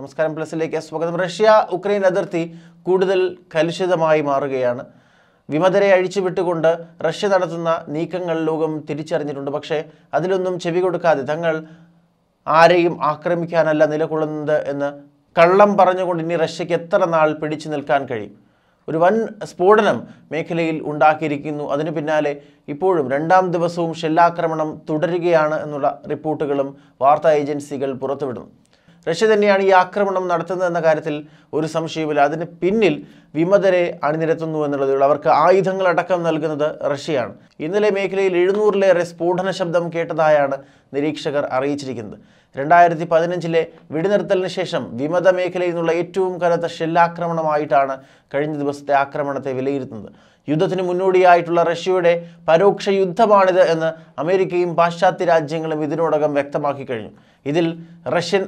നമസ്കാരം പ്ലസിലേക്ക് സ്വാഗതം Russia Ukraine അതിർത്തി കൂടുതൽ കലുഷിതമായി മാറുകയാണ് വിമതരെ അഴിച്ചുവിട്ടുകൊണ്ട് റഷ്യ നടത്തുന്ന നീക്കങ്ങൾ ലോകം തിരിച്ചറിഞ്ഞിട്ടുണ്ട് പക്ഷേ അതിലൊന്നും ചെവി കൊടുക്കാതെ തങ്ങൾ ആരെയും ആക്രമിക്കാനല്ല നിലകൊള്ളുന്നത് എന്ന് കള്ളം പറഞ്ഞുകൊണ്ട് ഇനി റഷ്യക്ക് എത്ര നാൾ പിടിച്ചു നിൽക്കാൻ കഴിയും ഒരു വൻ സ്ഫോടനം മേഖലയിൽ ഉണ്ടാക്കിയിരിക്കുന്നു അതിനു പിന്നാലെ ഇപ്പോഴും രണ്ടാം ദിവസവും ഷെല്ലാക്രമണം തുടരുകയാണ് എന്നുള്ള റിപ്പോർട്ടുകളും വാർത്താ ഏജൻസികൾ പുറത്തുവിടുന്നു റഷ്യ തന്നെയാണ് ഈ ആക്രമണം നടത്തുന്നതെന്ന കാര്യത്തിൽ ഒരു സംശയവുമില്ല അതിന് പിന്നിൽ വിമതരെ അണിനിരത്തുന്നു എന്നുള്ളതേ ഉള്ളൂ അവർക്ക് ആയുധങ്ങൾ അടക്കം നൽകുന്നത് റഷ്യയാണ് ഇന്നലെ മേഖലയിൽ എഴുന്നൂറിലേറെ സ്ഫോടന ശബ്ദം കേട്ടതായാണ് നിരീക്ഷകർ അറിയിച്ചിരിക്കുന്നത് രണ്ടായിരത്തി പതിനഞ്ചിലെ വെടിനിർത്തലിന് ശേഷം വിമത മേഖലയിൽ നിന്നുള്ള ഏറ്റവും കനത്ത ഷെല്ലാക്രമണമായിട്ടാണ് കഴിഞ്ഞ ദിവസത്തെ ആക്രമണത്തെ വിലയിരുത്തുന്നത് യുദ്ധത്തിന് മുന്നോടിയായിട്ടുള്ള റഷ്യയുടെ പരോക്ഷ യുദ്ധമാണിത് എന്ന് അമേരിക്കയും പാശ്ചാത്യ രാജ്യങ്ങളും ഇതിനോടകം വ്യക്തമാക്കി കഴിഞ്ഞു ഇതിൽ റഷ്യൻ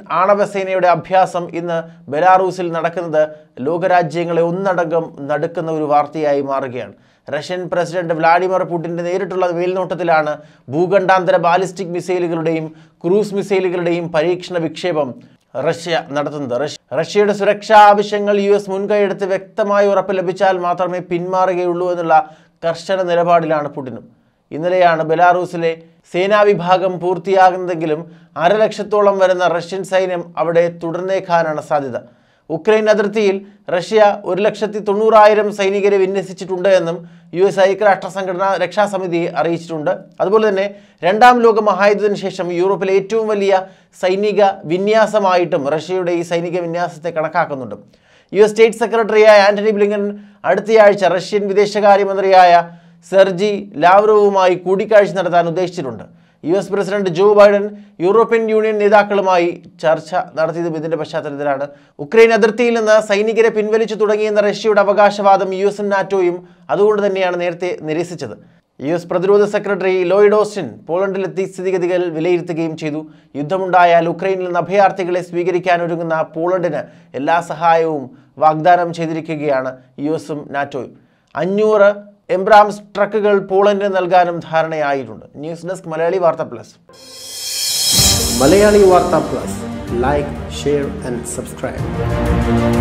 സേനയുടെ അഭ്യാസം ഇന്ന് ബെലാറൂസിൽ നടക്കുന്നത് ലോകരാജ്യങ്ങളെ ഒന്നടങ്കം നടുക്കുന്ന ഒരു വാർത്തയായി മാറുകയാണ് റഷ്യൻ പ്രസിഡന്റ് വ്ളാഡിമിർ പുടിൻ്റെ നേരിട്ടുള്ള മേൽനോട്ടത്തിലാണ് ഭൂഖണ്ഡാന്തര ബാലിസ്റ്റിക് മിസൈലുകളുടെയും ക്രൂസ് മിസൈലുകളുടെയും പരീക്ഷണ വിക്ഷേപം റഷ്യ നടത്തുന്നത് റഷ്യയുടെ സുരക്ഷാ ആവശ്യങ്ങൾ യു എസ് മുൻകൈയെടുത്ത് വ്യക്തമായി ഉറപ്പ് ലഭിച്ചാൽ മാത്രമേ പിന്മാറുകയുള്ളൂ എന്നുള്ള കർശന നിലപാടിലാണ് പുടിനും ഇന്നലെയാണ് ബലാറൂസിലെ സേനാ വിഭാഗം പൂർത്തിയാകുന്നതെങ്കിലും അരലക്ഷത്തോളം ലക്ഷത്തോളം വരുന്ന റഷ്യൻ സൈന്യം അവിടെ തുടർന്നേക്കാനാണ് സാധ്യത ഉക്രൈൻ അതിർത്തിയിൽ റഷ്യ ഒരു ലക്ഷത്തി തൊണ്ണൂറായിരം സൈനികരെ വിന്യസിച്ചിട്ടുണ്ട് എന്നും യു എസ് ഐക്യരാഷ്ട്ര സംഘടനാ രക്ഷാസമിതി അറിയിച്ചിട്ടുണ്ട് അതുപോലെ തന്നെ രണ്ടാം ലോക മഹായുദ്ധത്തിന് ശേഷം യൂറോപ്പിലെ ഏറ്റവും വലിയ സൈനിക വിന്യാസമായിട്ടും റഷ്യയുടെ ഈ സൈനിക വിന്യാസത്തെ കണക്കാക്കുന്നുണ്ട് യു എസ് സ്റ്റേറ്റ് സെക്രട്ടറിയായ ആന്റണി ബ്ലിങ്കൻ അടുത്തയാഴ്ച റഷ്യൻ വിദേശകാര്യമന്ത്രിയായ സെർജി ലാവ്രോവുമായി കൂടിക്കാഴ്ച നടത്താൻ ഉദ്ദേശിച്ചിട്ടുണ്ട് U S president Joe Biden European Union നേതാക്കളുമായി ചർച്ച നടത്തിയതും ഇതിന്റെ പശ്ചാത്തലത്തിലാണ് ഉക്രൈൻ അതിർത്തിയിൽ നിന്ന് സൈനികരെ പിൻവലിച്ചു തുടങ്ങിയെന്ന റഷ്യയുടെ അവകാശവാദം യു എസും നാറ്റോയും അതുകൊണ്ട് തന്നെയാണ് നേരത്തെ നിരസിച്ചത് യു എസ് പ്രതിരോധ സെക്രട്ടറി ലോയിഡ് ഓസ്റ്റിൻ പോളണ്ടിലെത്തി സ്ഥിതിഗതികൾ വിലയിരുത്തുകയും ചെയ്തു യുദ്ധമുണ്ടായാൽ ഉക്രൈനിൽ നിന്ന് അഭയാർത്ഥികളെ സ്വീകരിക്കാനൊരുങ്ങുന്ന പോളണ്ടിന് എല്ലാ സഹായവും വാഗ്ദാനം ചെയ്തിരിക്കുകയാണ് യു എസും നാറ്റോയും അഞ്ഞൂറ് എംബ്രാംസ് ട്രക്കുകൾ പോളണ്ടിന് നൽകാനും ധാരണയായിട്ടുണ്ട് ന്യൂസ് ഡെസ്ക് മലയാളി വാർത്ത പ്ലസ് മലയാളി വാർത്ത plus like share and subscribe